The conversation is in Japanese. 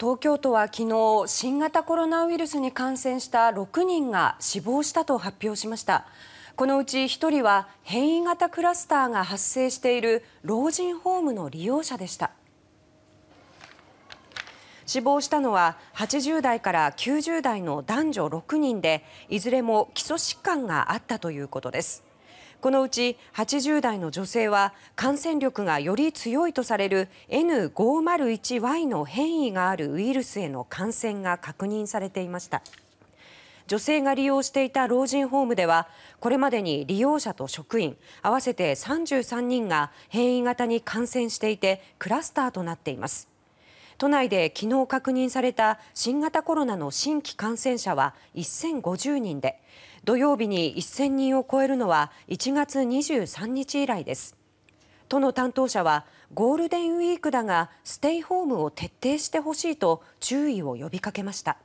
東京都は昨日新型コロナウイルスに感染した6人が死亡したと発表しましたこのうち1人は変異型クラスターが発生している老人ホームの利用者でした死亡したのは80代から90代の男女6人でいずれも基礎疾患があったということですこのうち80代の女性は感染力がより強いとされる N501Y の変異があるウイルスへの感染が確認されていました女性が利用していた老人ホームではこれまでに利用者と職員合わせて33人が変異型に感染していてクラスターとなっています都内で昨日確認された新型コロナの新規感染者は1050人で土曜日に1000人を超えるのは1月23日以来です都の担当者はゴールデンウィークだがステイホームを徹底してほしいと注意を呼びかけました。